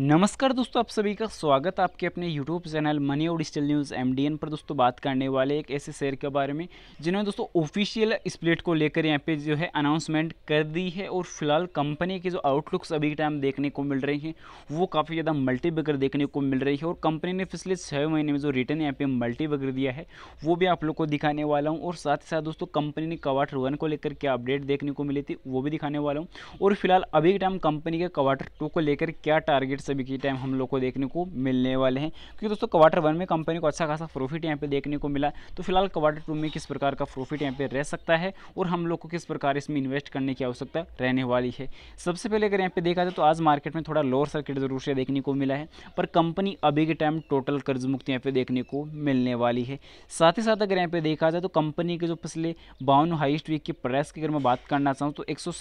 नमस्कार दोस्तों आप सभी का स्वागत है आपके अपने यूट्यूब चैनल मनी और डिजिटल न्यूज़ एम पर दोस्तों बात करने वाले एक ऐसे शेयर के बारे में जिन्होंने दोस्तों ऑफिशियल स्प्लिट को लेकर यहाँ पे जो है अनाउंसमेंट कर दी है और फिलहाल कंपनी के जो आउटलुक्स अभी के टाइम देखने को मिल रही हैं वो काफ़ी ज़्यादा मल्टी बगर देखने को मिल रही है और कंपनी ने पिछले छः महीने में जो रिटर्न यहाँ पे मल्टी बगर दिया है वो भी आप लोग को दिखाने वाला हूँ और साथ ही साथ दोस्तों कंपनी ने क्वार्टर वन को लेकर क्या अपडेट देखने को मिली थी वो भी दिखाने वाला हूँ और फिलहाल अभी के टाइम कंपनी के क्वार्टर टू को लेकर क्या टारगेट्स सभी की टाइम हम लोग को देखने को मिलने वाले हैं क्योंकि दोस्तों क्वार्टर वन में कंपनी को अच्छा खासा प्रॉफिट यहाँ पे देखने को मिला तो फिलहाल क्वार्टर टू में किस प्रकार का प्रॉफिट यहाँ पे रह सकता है और हम लोग को किस प्रकार इसमें इन्वेस्ट करने की आवश्यकता रहने वाली है सबसे पहले अगर यहाँ पे देखा जाए तो आज मार्केट में थोड़ा लोअर सर्किट जरूर से देखने को मिला है पर कंपनी अभी के टाइम टोटल कर्ज मुक्त यहाँ पे देखने को मिलने वाली है साथ ही साथ अगर यहाँ पे देखा जाए तो कंपनी के जो पिछले बावन हाइस्ट वीक की प्राइस की अगर मैं बात करना चाहूँ तो एक सौ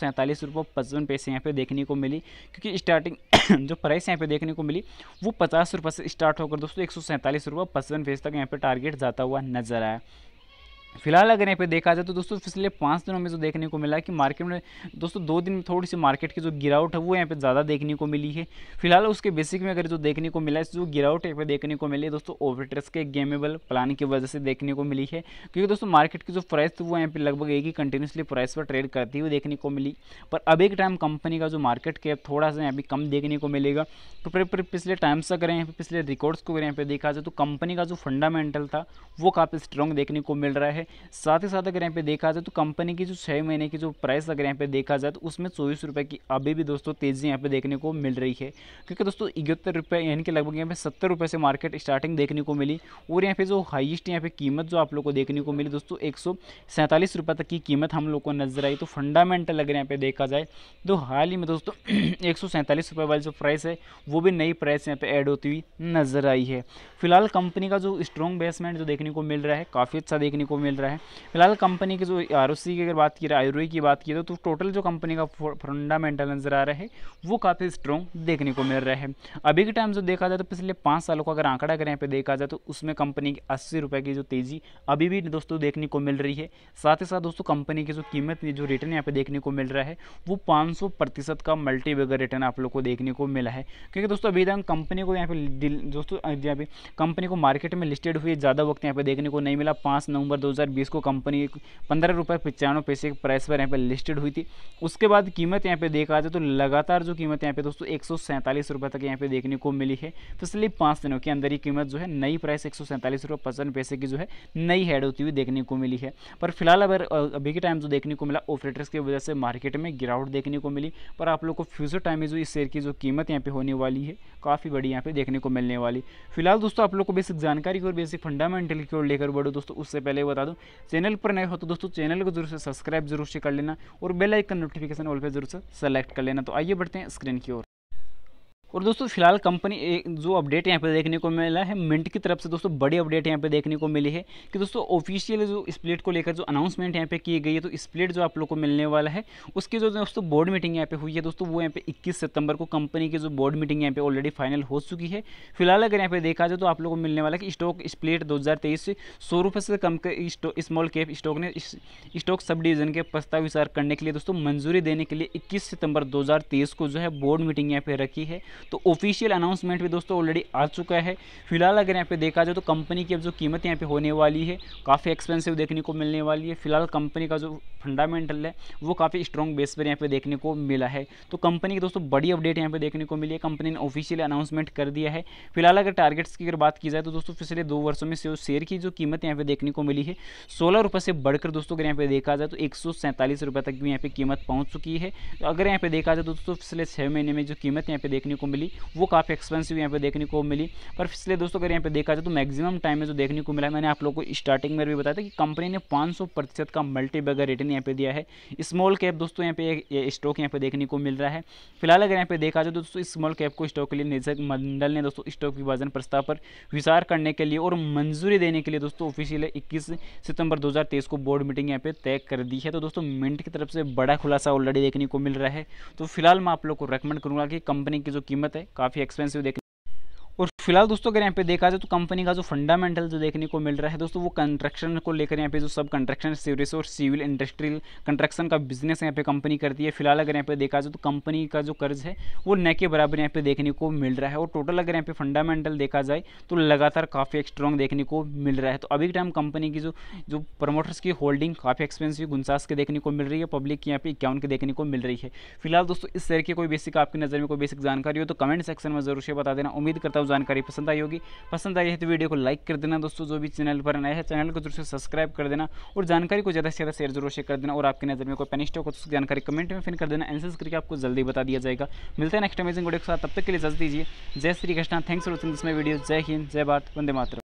पैसे यहाँ पे देखने को मिली क्योंकि स्टार्टिंग जो प्राइस यहाँ पे देखने को मिली वो पचास रुपये से स्टार्ट होकर दोस्तों एक सौ सैंतालीस रुपये पचपन फेज तक यहाँ पे टारगेट जाता हुआ नजर आया फिलहाल अगर यहाँ पे देखा जाए तो दोस्तों पिछले पाँच दिनों में जो देखने को मिला कि मार्केट में दोस्तों दो दिन में थोड़ी सी मार्केट की जो गिरावट है वो यहाँ पे ज़्यादा देखने को मिली है फिलहाल उसके बेसिक में अगर जो देखने को मिला है जो गिरावट यहाँ पे देखने को मिली है दोस्तों ओवरट्रेस के गेमेबल प्लान की वजह से देखने को मिली है क्योंकि दोस्तों मार्केट की जो प्राइस थी वो यहाँ पर लगभग एक ही कंटिन्यूसली प्राइस पर ट्रेड करती हुई देखने को मिली पर अब एक टाइम कंपनी का जो मार्केट कैप थोड़ा सा यहाँ पर कम देखने को मिलेगा तो पिछले टाइम से अगर यहाँ पे पिछले रिकॉर्ड्स को अगर यहाँ पे देखा जाए तो कंपनी का जो फंडामेंटल था वो काफ़ी स्ट्रॉन्ग देखने को मिल रहा है साथ ही साथ अगर यहाँ पे देखा जाए तो कंपनी की जो छः महीने की जो प्राइस अगर यहाँ पे देखा जाए तो उसमें चौबीस रुपये की अभी भी दोस्तों तेज़ी यहाँ पे देखने को मिल रही है क्योंकि दोस्तों इकहत्तर रुपये यानी कि लगभग यहाँ पे सत्तर रुपये से मार्केट स्टार्टिंग देखने को मिली और यहाँ पे जो हाइएस्ट यहाँ पे कीमत जो आप लोग को देखने को मिली दोस्तों एक सौ तक की कीमत हम लोग को नजर आई तो फंडामेंटल अगर यहाँ पे देखा जाए तो हाल ही में दोस्तों एक सौ वाली जो प्राइस है वो भी नई प्राइस यहाँ पे ऐड होती हुई नजर आई है फिलहाल कंपनी का जो स्ट्रॉन्ग बेसमेंट जो देखने को मिल रहा है काफ़ी अच्छा देखने को मिल महिंद्रा है फिलहाल कंपनी की जो आर की अगर बात की रहा आयुर्वेद e की बात की जाए तो टोटल तो जो कंपनी का फंडामेंटल नज़र आ रहा है वो काफ़ी स्ट्रॉन्ग देखने को मिल रहा है अभी के टाइम जो देखा जाए तो पिछले पाँच सालों का अगर आंकड़ा अगर यहाँ पर देखा जाए तो उसमें कंपनी की अस्सी रुपये की जो तेज़ी अभी भी दोस्तों देखने को मिल रही है साथ ही साथ दोस्तों कंपनी की जो कीमत जो रिटर्न यहाँ पर देखने को मिल रहा है वो पाँच का मल्टीबेगर रिटर्न आप लोग को देखने को मिला है क्योंकि दोस्तों अभी तक कंपनी को यहाँ पर दोस्तों यहाँ पे कंपनी को मार्केट में लिस्टेड हुई ज़्यादा वक्त यहाँ पे देखने को नहीं मिला पाँच नवंबर दो 2020 को कंपनी पंद्रह रुपये पचानवे पैसे के प्राइस पर यहाँ पे लिस्टेड हुई थी उसके बाद कीमत यहाँ पे देखा जाए तो लगातार जो कीमत यहाँ पे दोस्तों एक सौ तक यहाँ पे देखने को मिली है तो इसलिए पाँच दिनों के अंदर ही कीमत जो है नई प्राइस एक सौ पैसे की जो है नई हेड होती हुई देखने को मिली है पर फिलहाल अगर अभी के टाइम जो देखने को मिला ऑपरेटर्स की वजह से मार्केट में गिरावट देखने को मिली पर आप लोग को फ्यूचर टाइम में जो इस शेयर की जो कीमत यहाँ पर होने वाली है काफ़ी बड़ी यहाँ पर देखने को मिलने वाली फिलहाल दोस्तों आप लोग को बेसिक जानकारी और बेसिक फंडामेंटल की ओर लेकर बढ़ो दोस्तों उससे पहले बता दूँ चैनल पर नए हो तो दोस्तों चैनल को जरूर से सब्सक्राइब जरूर से कर लेना और बेल आइकन नोटिफिकेशन ऑल पे जरूर से सेलेक्ट कर लेना तो आइए बढ़ते हैं स्क्रीन की ओर और दोस्तों फिलहाल कंपनी जो अपडेट यहाँ पे देखने को मिला है मिंट की तरफ से दोस्तों बड़ी अपडेट यहाँ पे देखने को मिली है कि दोस्तों ऑफिशियल जो स्प्लिट को लेकर जो अनाउंसमेंट यहाँ पे की गई है तो स्प्लिट जो आप लोग को मिलने वाला है उसकी जो दोस्तों बोर्ड मीटिंग यहाँ पे हुई है दोस्तों वो यहाँ पे इक्कीस सितंबर को कंपनी की जो बोर्ड मीटिंग यहाँ पे ऑलरेडी फाइनल हो चुकी है फिलहाल अगर यहाँ पे देखा जाए तो आप लोग को मिलने वाला है कि स्टॉक स्प्लिट दो हज़ार सौ रुपये से कम के स्मॉल कैप स्टॉक ने स्टॉक सब डिविजन के प्रस्ताव विचार करने के लिए दोस्तों मंजूरी देने के लिए इक्कीस सितंबर तेईस को जो है बोर्ड मीटिंग यहाँ पे रखी है तो ऑफिशियल अनाउंसमेंट भी दोस्तों ऑलरेडी आ चुका है फिलहाल अगर यहाँ पे देखा जाए तो कंपनी की अब जो कीमत यहाँ पे होने वाली है काफ़ी एक्सपेंसिव देखने को मिलने वाली है फिलहाल कंपनी का जो फंडामेंटल है वो काफ़ी स्ट्रॉन्ग बेस पर यहाँ पे देखने को मिला है तो कंपनी की दोस्तों बड़ी अपडेट यहाँ पे देखने को मिली है कंपनी ने ऑफिशियल अनाउंसमेंट कर दिया है फिलहाल अगर टारगेट्स की अगर बात की जाए तो दोस्तों पिछले दो वर्षों में शेयर की जो कीमत यहाँ पे देखने को मिली है सोलह रुपये से बढ़कर दोस्तों अगर यहाँ पे देखा जाए तो एक रुपये तक भी यहाँ पे कीमत पहुँच चुकी है तो अगर यहाँ पे देखा जाए तो दोस्तों पिछले छः महीने में जो कीमत यहाँ पे देखने को मिली वो काफ़ी एक्सपेंसिव यहाँ पे देखने को मिली पर इसलिए दोस्तों अगर यहाँ पे देखा जाए तो मैक्सिमम टाइम में जो देखने को मिला मैंने आप लोगों को स्टार्टिंग में भी बताया था कि कंपनी ने पाँच प्रतिशत का मल्टीबैगर रिटर्न यहाँ पे दिया है स्मॉल कैप दोस्तों यहाँ पे स्टॉक यहाँ पे देखने को मिल रहा है फिलहाल अगर यहाँ पे देखा जाए तो दोस्तों स्मॉल कैप को स्टॉक के लिए निदेशक मंडल ने दोस्तों स्टॉक विभाजन प्रस्ताव पर विचार करने के लिए और मंजूरी देने के लिए दोस्तों ऑफिशियल इक्कीस सितंबर दो को बोर्ड मीटिंग यहाँ पे तय कर दी है तो दोस्तों मिंट की तरफ से बड़ा खुलासा ऑलरेडी देखने को मिल रहा है तो फिलहाल मैं आप लोग को रेकमेंड करूंगा कि कंपनी की जो कीमत कीमत है काफ़ी एक्सपेंसिव देखने और फिलहाल दोस्तों अगर यहाँ पे देखा जाए तो कंपनी का जो फंडामेंटल जो देखने को मिल रहा है दोस्तों वो कंस्ट्रक्शन को लेकर यहाँ पे जो सब कंस्ट्रक्शन सीवरेज और सिविल इंडस्ट्रियल कंस्ट्रक्शन का बिजनेस यहाँ पे कंपनी करती है फिलहाल अगर यहाँ पे देखा जाए तो कंपनी का जो कर्ज है वो न के बराबर यहाँ पे देखने को मिल रहा है और टोटल अगर यहाँ पे फंडामेंटल देखा जाए तो लगातार काफ़ी स्ट्रॉन्ग देखने को मिल रहा है तो अभी टाइम कंपनी की जो जो प्रमोटर्स की होल्डिंग काफ़ी एक्सपेंसिव गुनसास के देखने को मिल रही है पब्लिक की यहाँ पे इक्यावन के देखने को मिल रही है फिलहाल दोस्तों इस शेयर की कोई बेसिक आपकी नज़र में कोई बेसिक जानकारी हो तो कमेंट सेक्शन में जरूर से बता देना उम्मीद करता हूँ तमाम जानकारी पसंद आई होगी पसंद आई है तो वीडियो को लाइक कर देना दोस्तों जो भी चैनल पर नया है चैनल को जरूर से सब्सक्राइब कर देना और जानकारी को ज़्यादा से ज़्यादा शेयर जरूर शेयर कर देना और आपकी नज़र में कोई पेनिस्ट हो तो उसकी जानकारी कमेंट में फिन कर देना एंसर्स करके आपको जल्दी बता दिया जाएगा मिलते हैं नेक्स्ट अमेजिंग वीडियो के साथ तब तक के लिए इजाजत दीजिए जय Shri Krishna thanks for watching this my video जय हिंद जय भारत वंदे मातरम